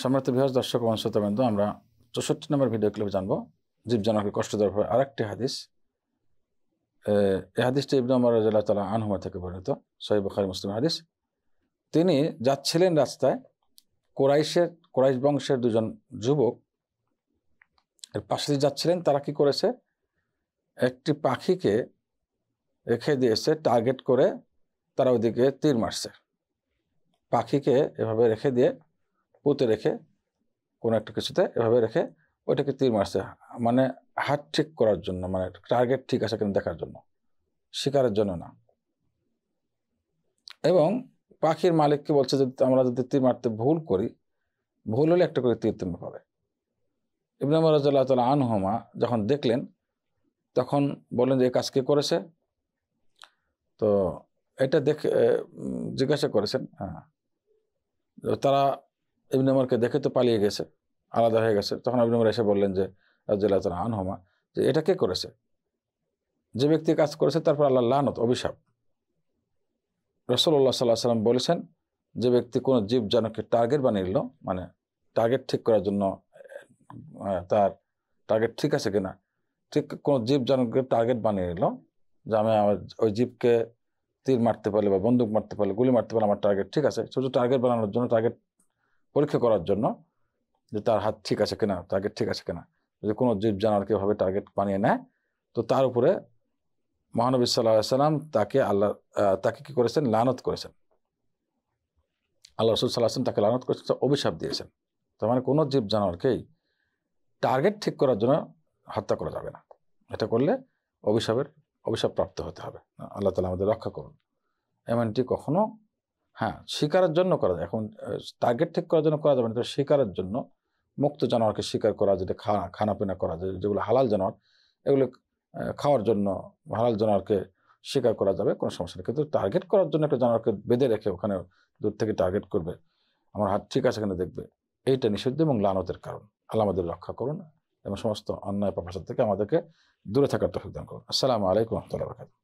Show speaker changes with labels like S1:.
S1: সম্মানিত বিহাস দর্শক এবং শ্রোতাবৃন্দ আমরা চৌষট্টি নম্বর ভিডিও ক্লিপে জানবো জীবজনকে কষ্ট দেওয়ার পর আরেকটি হাদিস এই হাদিসটি ইবন উমর রাজা তালা আনহুমা থেকে বর্ণিত সহিব বুখারী মুসলিম হাদিস তিনি যাচ্ছিলেন রাস্তায় কোরাইশের কোরাইশ বংশের দুজন যুবক এর পাশে যাচ্ছিলেন তারা কি করেছে একটি পাখিকে রেখে দিয়েছে টার্গেট করে তারা ওদিকে তীর মারছে পাখিকে এভাবে রেখে দিয়ে পুঁতে রেখে কোনো একটা কিছুতে এভাবে রেখে ওইটাকে তীর মারছে মানে হাত ঠিক করার জন্য মানে টার্গেট ঠিক আছে কিনা দেখার জন্য শিকারের জন্য না এবং পাখির মালিককে বলছে যে আমরা যদি তীর মারতে ভুল করি ভুল হলে একটা করে তীর তুমি পাবে ইবনাম রাজাল্লাহ তালা আনহমা যখন দেখলেন তখন বললেন যে এই কাজ কে করেছে তো এটা দেখে জিজ্ঞাসা করেছেন হ্যাঁ তারা ইবনে উমরকে দেখে তো পালিয়ে গেছে আলাদা হয়ে গেছে তখন ইবনে এসে বললেন যে রাজ্জাল্লাহ তালা আনহমা যে এটা কে করেছে যে ব্যক্তি কাজ করেছে তারপর আল্লাহ লানত অভিশাপ রসল্লা সাল্লাহ সাল্লাম বলেছেন যে ব্যক্তি কোনো জীব জনকে টার্গেট বানিয়ে নিল মানে টার্গেট ঠিক করার জন্য তার টার্গেট ঠিক আছে কিনা ঠিক কোনো জীব জনকে টার্গেট বানিয়ে নিল যে আমি আমার ওই জীবকে তীর মারতে পারলে বা বন্দুক মারতে পারলে গুলি মারতে পারলে আমার টার্গেট ঠিক আছে শুধু টার্গেট বানানোর জন্য টার্গেট পরীক্ষা করার জন্য যে তার হাত ঠিক আছে কিনা টার্গেট ঠিক আছে কিনা যদি কোনো জীব জানার ভাবে টার্গেট বানিয়ে নেয় তো তার উপরে মহানবী সাল্লাহ সাল্লাম তাকে আল্লাহ তাকে কি করেছেন লানত করেছেন আল্লাহ রসুল সাল্লাহ আসলাম তাকে লানত করেছেন অভিশাপ দিয়েছেন তার মানে কোনো জীব জানোয়ারকেই টার্গেট ঠিক করার জন্য হত্যা করা যাবে না এটা করলে অভিশাপের অভিশাপ প্রাপ্ত হতে হবে আল্লাহ তালা আমাদের রক্ষা করুন এমনটি কখনো হ্যাঁ শিকারের জন্য করা যায় এখন টার্গেট ঠিক করার জন্য করা যাবে না শিকারের জন্য মুক্ত জানোয়ারকে শিকার করা যেটা খানা খানাপিনা করা যায় যেগুলো হালাল জানোয়ার এগুলো খাওয়ার জন্য হালাল জানোয়ারকে শিকার করা যাবে কোনো সমস্যা নেই কিন্তু টার্গেট করার জন্য একটা জানোয়ারকে বেঁধে রেখে ওখানে দূর থেকে টার্গেট করবে আমার হাত ঠিক আছে কিনা দেখবে এইটা নিষিদ্ধ এবং লানতের কারণ আল্লাহ আমাদের রক্ষা করুন এবং সমস্ত অন্যায় প্রফেসর থেকে আমাদেরকে দূরে থাকার তফিক দান করুন আসসালামু আলাইকুম রহমতুল্লাহ